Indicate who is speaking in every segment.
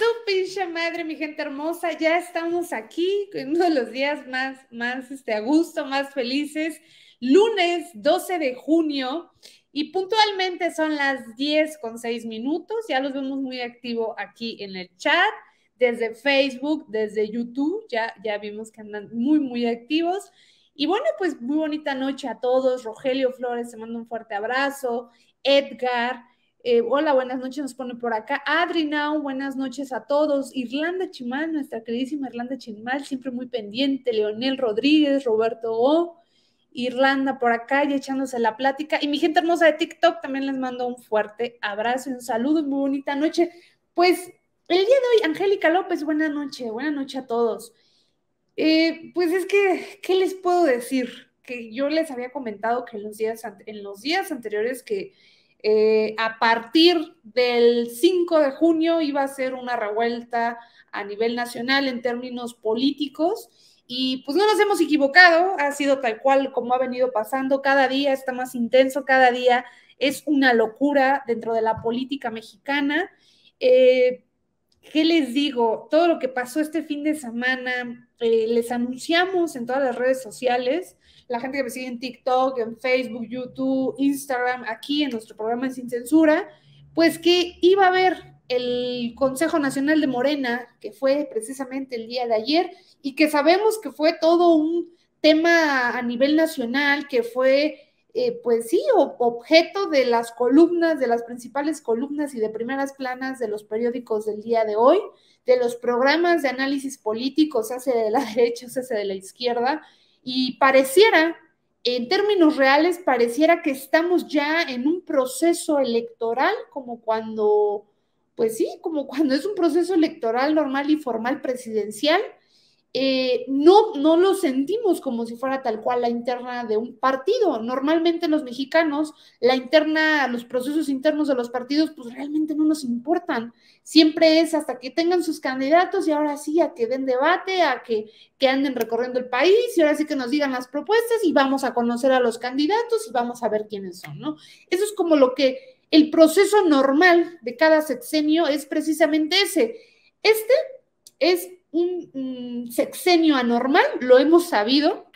Speaker 1: su pinche madre, mi gente hermosa, ya estamos aquí en uno de los días más, más este, a gusto, más felices. Lunes 12 de junio y puntualmente son las 10 con 6 minutos. Ya los vemos muy activo aquí en el chat, desde Facebook, desde YouTube. Ya, ya vimos que andan muy, muy activos. Y bueno, pues muy bonita noche a todos. Rogelio Flores, te mando un fuerte abrazo. Edgar, eh, hola, buenas noches, nos pone por acá. Adri Now, buenas noches a todos. Irlanda Chimal, nuestra queridísima Irlanda Chimal, siempre muy pendiente. Leonel Rodríguez, Roberto O. Irlanda por acá ya echándose la plática. Y mi gente hermosa de TikTok, también les mando un fuerte abrazo y un saludo. Muy bonita noche. Pues el día de hoy, Angélica López, buenas noches, buenas noches a todos. Eh, pues es que, ¿qué les puedo decir? Que yo les había comentado que los días, en los días anteriores que eh, a partir del 5 de junio iba a ser una revuelta a nivel nacional en términos políticos y pues no nos hemos equivocado, ha sido tal cual como ha venido pasando, cada día está más intenso, cada día es una locura dentro de la política mexicana. Eh, ¿Qué les digo? Todo lo que pasó este fin de semana, eh, les anunciamos en todas las redes sociales la gente que me sigue en TikTok, en Facebook, YouTube, Instagram, aquí en nuestro programa Sin Censura, pues que iba a haber el Consejo Nacional de Morena, que fue precisamente el día de ayer, y que sabemos que fue todo un tema a nivel nacional, que fue eh, pues sí, objeto de las columnas, de las principales columnas y de primeras planas de los periódicos del día de hoy, de los programas de análisis políticos, hace de la derecha, hacia de la izquierda, y pareciera, en términos reales, pareciera que estamos ya en un proceso electoral, como cuando, pues sí, como cuando es un proceso electoral normal y formal presidencial, eh, no, no lo sentimos como si fuera tal cual la interna de un partido. Normalmente los mexicanos, la interna, los procesos internos de los partidos, pues realmente no nos importan. Siempre es hasta que tengan sus candidatos y ahora sí, a que den debate, a que, que anden recorriendo el país y ahora sí que nos digan las propuestas y vamos a conocer a los candidatos y vamos a ver quiénes son, ¿no? Eso es como lo que el proceso normal de cada sexenio es precisamente ese. Este es un, mm, sexenio anormal, lo hemos sabido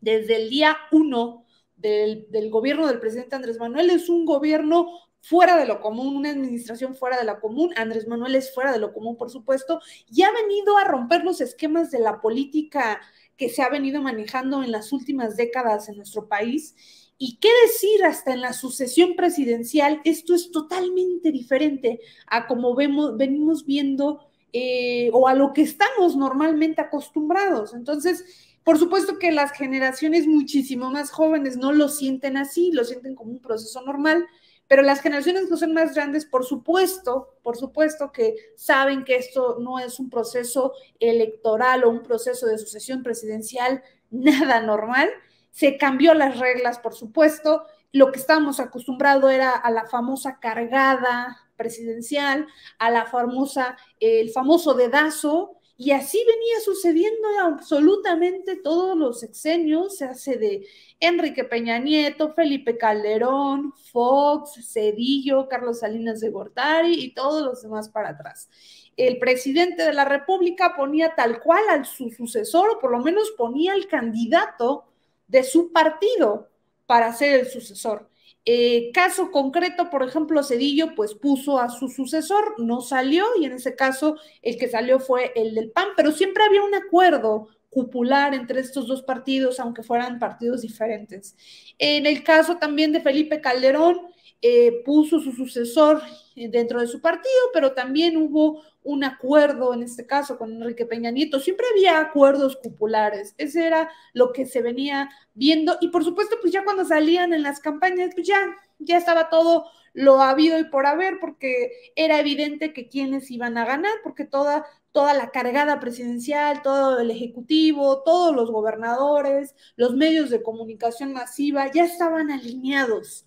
Speaker 1: desde el día uno del, gobierno del presidente Andrés Manuel, es un gobierno fuera de lo común, una administración fuera de lo común, Andrés Manuel es fuera de lo común, por supuesto, y ha venido a romper los esquemas de la política que se ha venido manejando en las últimas décadas en nuestro país. Y qué decir, hasta en la sucesión presidencial, esto es totalmente diferente a como vemos, venimos viendo eh, o a lo que estamos normalmente acostumbrados. Entonces, por supuesto que las generaciones muchísimo más jóvenes no lo sienten así, lo sienten como un proceso normal, pero las generaciones que son más grandes, por supuesto, por supuesto que saben que esto no es un proceso electoral o un proceso de sucesión presidencial nada normal. Se cambió las reglas, por supuesto. Lo que estábamos acostumbrados era a la famosa cargada, presidencial, a la famosa, el famoso dedazo, y así venía sucediendo absolutamente todos los exenios se hace de Enrique Peña Nieto, Felipe Calderón, Fox, Cedillo, Carlos Salinas de Gortari y todos los demás para atrás. El presidente de la República ponía tal cual al su sucesor, o por lo menos ponía al candidato de su partido para ser el sucesor. Eh, caso concreto, por ejemplo, Cedillo pues puso a su sucesor, no salió y en ese caso el que salió fue el del PAN, pero siempre había un acuerdo cupular entre estos dos partidos, aunque fueran partidos diferentes. En el caso también de Felipe Calderón, eh, puso su sucesor dentro de su partido, pero también hubo un acuerdo, en este caso, con Enrique Peña Nieto. Siempre había acuerdos cupulares, eso era lo que se venía viendo. Y por supuesto, pues ya cuando salían en las campañas, pues ya, ya estaba todo lo habido y por haber, porque era evidente que quienes iban a ganar, porque toda, toda la cargada presidencial, todo el ejecutivo, todos los gobernadores, los medios de comunicación masiva, ya estaban alineados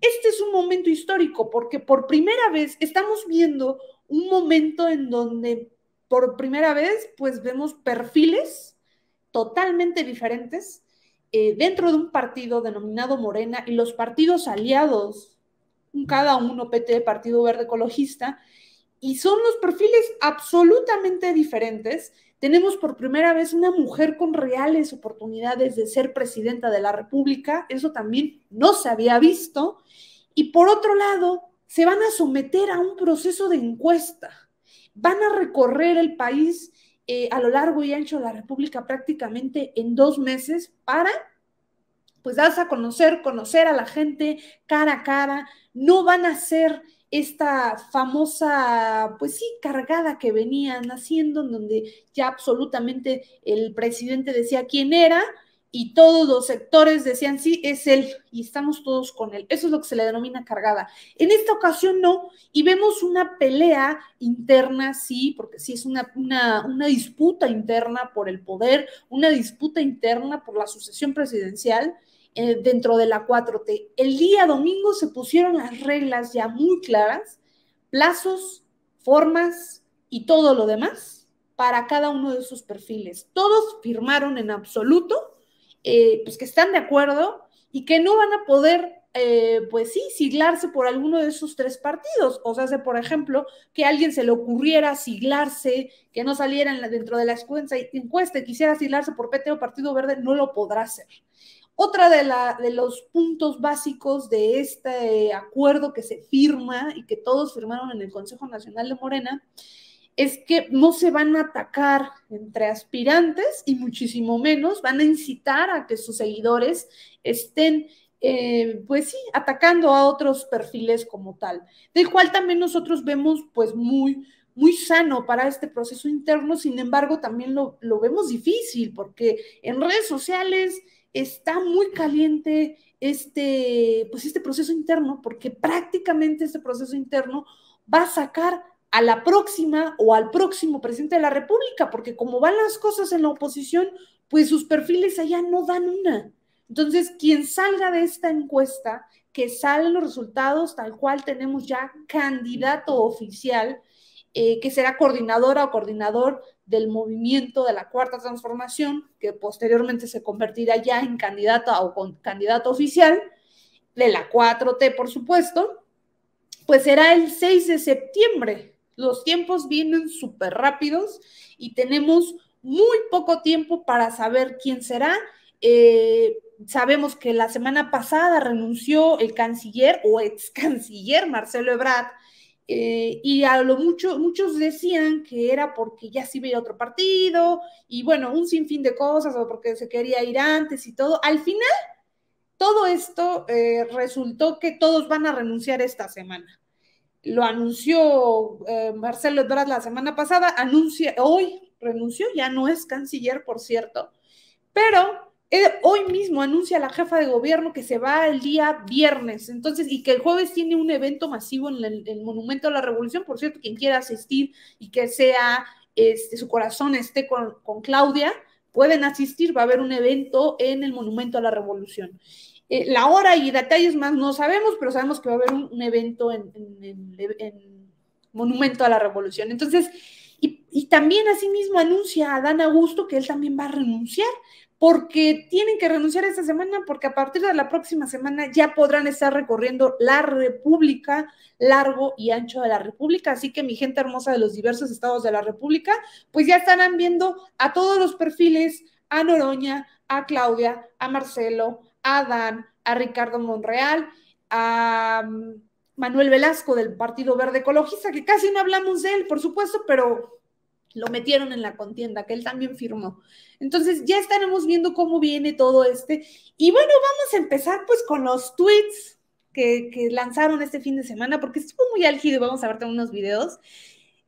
Speaker 1: este es un momento histórico porque por primera vez estamos viendo un momento en donde por primera vez pues vemos perfiles totalmente diferentes eh, dentro de un partido denominado Morena y los partidos aliados, cada uno PT, Partido Verde Ecologista, y son los perfiles absolutamente diferentes tenemos por primera vez una mujer con reales oportunidades de ser presidenta de la República, eso también no se había visto. Y por otro lado, se van a someter a un proceso de encuesta, van a recorrer el país eh, a lo largo y ancho de la República prácticamente en dos meses para pues darse a conocer, conocer a la gente cara a cara, no van a ser esta famosa, pues sí, cargada que venían haciendo, en donde ya absolutamente el presidente decía quién era y todos los sectores decían, sí, es él y estamos todos con él. Eso es lo que se le denomina cargada. En esta ocasión no, y vemos una pelea interna, sí, porque sí es una, una, una disputa interna por el poder, una disputa interna por la sucesión presidencial eh, dentro de la 4T. El día domingo se pusieron las reglas ya muy claras, plazos, formas y todo lo demás para cada uno de sus perfiles. Todos firmaron en absoluto, eh, pues que están de acuerdo y que no van a poder, eh, pues sí, siglarse por alguno de esos tres partidos. O sea, por ejemplo, que a alguien se le ocurriera siglarse, que no saliera dentro de la encuesta y quisiera siglarse por PT o Partido Verde, no lo podrá hacer. Otra de, la, de los puntos básicos de este acuerdo que se firma y que todos firmaron en el Consejo Nacional de Morena es que no se van a atacar entre aspirantes y muchísimo menos van a incitar a que sus seguidores estén, eh, pues sí, atacando a otros perfiles como tal, del cual también nosotros vemos pues muy, muy sano para este proceso interno, sin embargo también lo, lo vemos difícil porque en redes sociales está muy caliente este, pues este proceso interno, porque prácticamente este proceso interno va a sacar a la próxima o al próximo presidente de la República, porque como van las cosas en la oposición, pues sus perfiles allá no dan una. Entonces, quien salga de esta encuesta, que salen los resultados, tal cual tenemos ya candidato oficial, eh, que será coordinadora o coordinador del movimiento de la cuarta transformación, que posteriormente se convertirá ya en candidata o con candidato oficial, de la 4T, por supuesto, pues será el 6 de septiembre. Los tiempos vienen súper rápidos y tenemos muy poco tiempo para saber quién será. Eh, sabemos que la semana pasada renunció el canciller o ex canciller Marcelo Ebrard eh, y a lo mucho, muchos decían que era porque ya se iba a otro partido, y bueno, un sinfín de cosas, o porque se quería ir antes y todo. Al final, todo esto eh, resultó que todos van a renunciar esta semana. Lo anunció eh, Marcelo Ebrard la semana pasada, anuncia hoy, renunció, ya no es canciller, por cierto, pero eh, hoy mismo anuncia la jefa de gobierno que se va el día viernes, entonces, y que el jueves tiene un evento masivo en el, Monumento a la Revolución, por cierto, quien quiera asistir y que sea, este, su corazón esté con, Claudia, pueden asistir, va a haber un evento en el Monumento a la Revolución. Eh, la hora y detalles más no sabemos, pero sabemos que va a haber un, evento en, el Monumento a la Revolución. Entonces, y, y, también asimismo anuncia a Dan Augusto que él también va a renunciar porque tienen que renunciar esta semana, porque a partir de la próxima semana ya podrán estar recorriendo la República, largo y ancho de la República. Así que mi gente hermosa de los diversos estados de la República, pues ya estarán viendo a todos los perfiles, a Noroña, a Claudia, a Marcelo, a Dan, a Ricardo Monreal, a mm, Manuel Velasco del Partido Verde Ecologista, que casi no hablamos de él, por supuesto, pero lo metieron en la contienda, que él también firmó. Entonces ya estaremos viendo cómo viene todo este. Y bueno, vamos a empezar pues con los tweets que, lanzaron este fin de semana, porque estuvo muy álgido y vamos a ver algunos unos videos.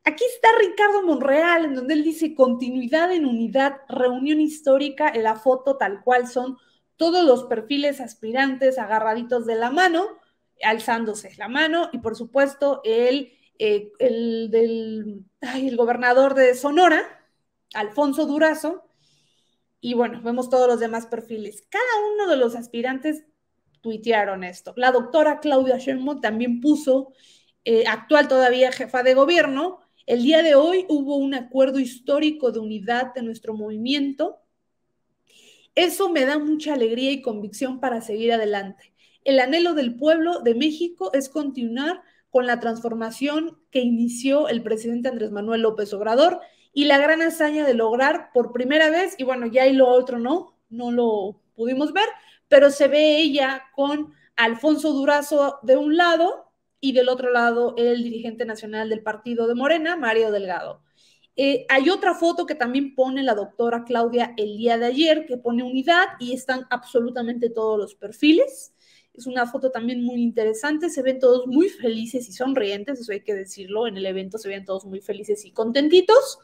Speaker 1: Aquí está Ricardo Monreal, en donde él dice continuidad en unidad, reunión histórica, la foto tal cual son todos los perfiles aspirantes agarraditos de la mano, alzándose la mano y por supuesto el eh, el del el gobernador de Sonora, Alfonso Durazo, y bueno, vemos todos los demás perfiles. Cada uno de los aspirantes tuitearon esto. La doctora Claudia Sheinbaum también puso, eh, actual todavía jefa de gobierno, el día de hoy hubo un acuerdo histórico de unidad de nuestro movimiento. Eso me da mucha alegría y convicción para seguir adelante. El anhelo del pueblo de México es continuar con la transformación que inició el presidente Andrés Manuel López Obrador y la gran hazaña de lograr por primera vez, y bueno, ya y lo otro no, no lo pudimos ver, pero se ve ella con Alfonso Durazo de un lado y del otro lado el dirigente nacional del partido de Morena, Mario Delgado. Eh, hay otra foto que también pone la doctora Claudia el día de ayer, que pone unidad y están absolutamente todos los perfiles. Es una foto también muy interesante, se ven todos muy felices y sonrientes, eso hay que decirlo, en el evento se ven todos muy felices y contentitos.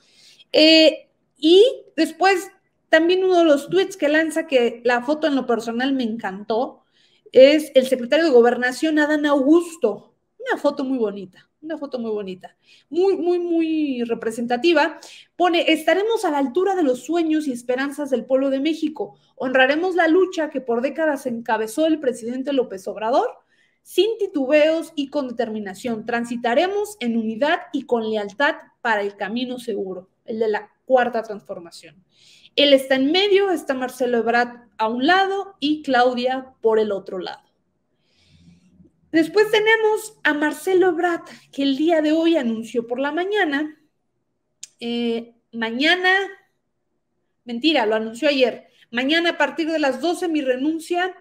Speaker 1: Eh, y después también uno de los tweets que lanza, que la foto en lo personal me encantó, es el secretario de Gobernación, Adán Augusto, una foto muy bonita, una foto muy bonita, muy, muy, muy representativa. Pone, estaremos a la altura de los sueños y esperanzas del pueblo de México. Honraremos la lucha que por décadas encabezó el presidente López Obrador sin titubeos y con determinación. Transitaremos en unidad y con lealtad para el camino seguro, el de la cuarta transformación. Él está en medio, está Marcelo Ebrard a un lado y Claudia por el otro lado. Después tenemos a Marcelo Brat, que el día de hoy anunció por la mañana. Eh, mañana, mentira, lo anunció ayer. Mañana a partir de las 12 mi renuncia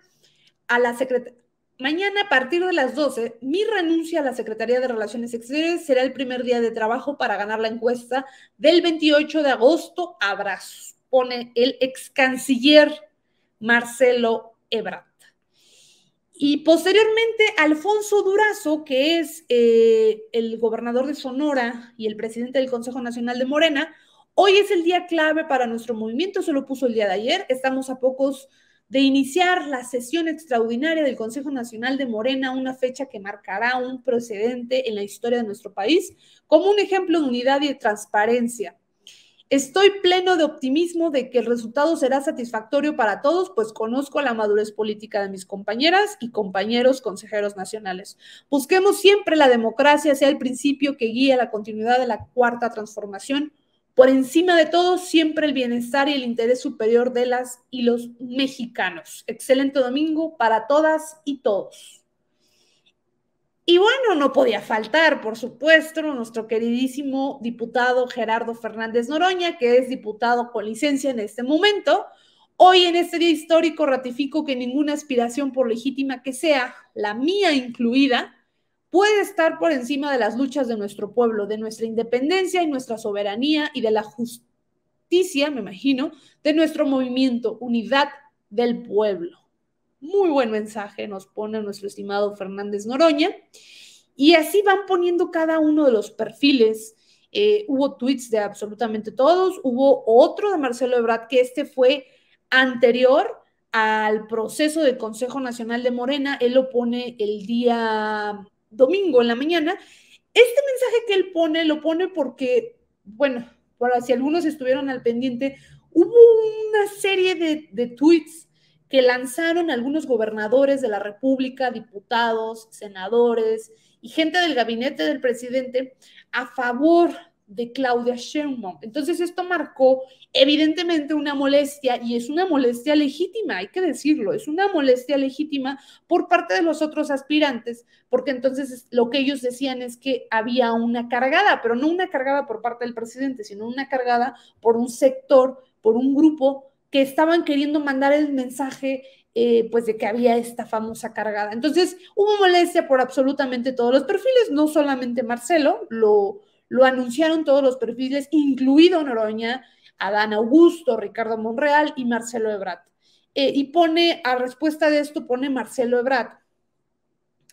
Speaker 1: a la secretaría. Mañana a partir de las 12, mi renuncia a la Secretaría de Relaciones Exteriores será el primer día de trabajo para ganar la encuesta del 28 de agosto. abrazo pone el ex canciller Marcelo Ebrard. Y posteriormente, Alfonso Durazo, que es eh, el gobernador de Sonora y el presidente del Consejo Nacional de Morena, hoy es el día clave para nuestro movimiento, se lo puso el día de ayer, estamos a pocos de iniciar la sesión extraordinaria del Consejo Nacional de Morena, una fecha que marcará un precedente en la historia de nuestro país como un ejemplo de unidad y de transparencia. Estoy pleno de optimismo de que el resultado será satisfactorio para todos, pues conozco la madurez política de mis compañeras y compañeros consejeros nacionales. Busquemos siempre la democracia, sea el principio que guíe la continuidad de la cuarta transformación. Por encima de todo, siempre el bienestar y el interés superior de las y los mexicanos. Excelente domingo para todas y todos. Y bueno, no podía faltar, por supuesto, nuestro queridísimo diputado Gerardo Fernández Noroña, que es diputado con licencia en este momento. Hoy en este día histórico ratifico que ninguna aspiración, por legítima que sea, la mía incluida, puede estar por encima de las luchas de nuestro pueblo, de nuestra independencia y nuestra soberanía y de la justicia, me imagino, de nuestro movimiento, unidad del pueblo. Muy buen mensaje nos pone nuestro estimado Fernández Noroña. Y así van poniendo cada uno de los perfiles. Eh, hubo tweets de absolutamente todos, hubo otro de Marcelo Ebrard que este fue anterior al proceso del Consejo Nacional de Morena, él lo pone el día domingo en la mañana. Este mensaje que él pone, lo pone porque, bueno, para si algunos estuvieron al pendiente, hubo una serie de, de tweets que lanzaron algunos gobernadores de la República, diputados, senadores y gente del gabinete del presidente a favor de Claudia Sheinbaum. Entonces esto marcó evidentemente una molestia y es una molestia legítima, hay que decirlo, es una molestia legítima por parte de los otros aspirantes, porque entonces lo que ellos decían es que había una cargada, pero no una cargada por parte del presidente, sino una cargada por un sector, por un grupo que estaban queriendo mandar el mensaje eh, pues de que había esta famosa cargada. Entonces hubo molestia por absolutamente todos los perfiles, no solamente Marcelo, lo, lo anunciaron todos los perfiles, incluido Noroña, Adán Augusto, Ricardo Monreal y Marcelo Ebrat. Eh, y pone, a respuesta de esto, pone Marcelo Ebrat.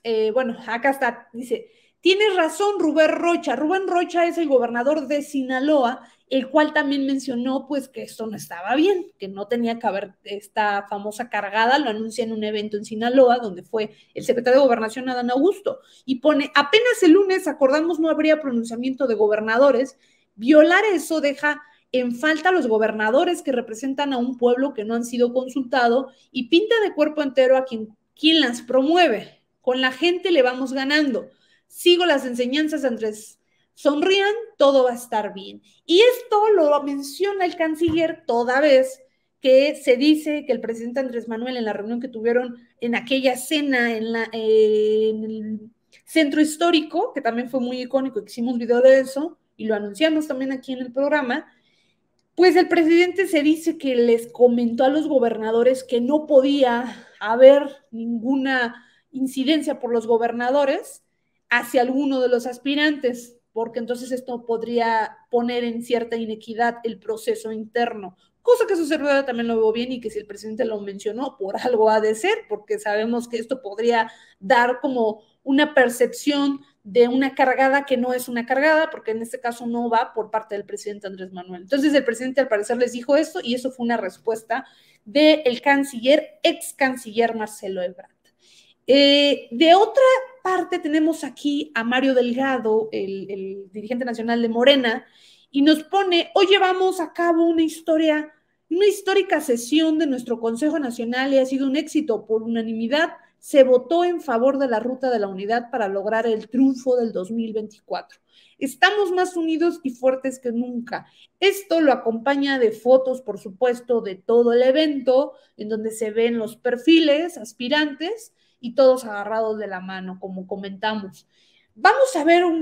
Speaker 1: Eh, bueno, acá está, dice, Tienes razón, Rubén Rocha. Rubén Rocha es el gobernador de Sinaloa, el cual también mencionó pues que esto no estaba bien, que no tenía que haber esta famosa cargada, lo anuncia en un evento en Sinaloa donde fue el secretario de Gobernación Adán Augusto y pone, apenas el lunes acordamos no habría pronunciamiento de gobernadores, violar eso deja en falta a los gobernadores que representan a un pueblo que no han sido consultado y pinta de cuerpo entero a quien, quien las promueve. Con la gente le vamos ganando sigo las enseñanzas Andrés sonrían, todo va a estar bien. Y esto lo menciona el canciller toda vez que se dice que el presidente Andrés Manuel en la reunión que tuvieron en aquella cena en, la, en el centro histórico, que también fue muy icónico, hicimos un video de eso y lo anunciamos también aquí en el programa, pues el presidente se dice que les comentó a los gobernadores que no podía haber ninguna incidencia por los gobernadores, hacia alguno de los aspirantes, porque entonces esto podría poner en cierta inequidad el proceso interno, cosa que su servidora también lo veo bien y que si el presidente lo mencionó, por algo ha de ser, porque sabemos que esto podría dar como una percepción de una cargada que no es una cargada, porque en este caso no va por parte del presidente Andrés Manuel. Entonces el presidente al parecer les dijo esto y eso fue una respuesta del canciller, ex canciller Marcelo Ebrard. Eh, de otra parte tenemos aquí a Mario Delgado, el, dirigente nacional de Morena, y nos pone, hoy llevamos a cabo una historia, una histórica sesión de nuestro Consejo Nacional y ha sido un éxito por unanimidad. Se votó en favor de la ruta de la unidad para lograr el triunfo del 2024. Estamos más unidos y fuertes que nunca. Esto lo acompaña de fotos, por supuesto, de todo el evento, en donde se ven los perfiles aspirantes y todos agarrados de la mano, como comentamos. Vamos a ver un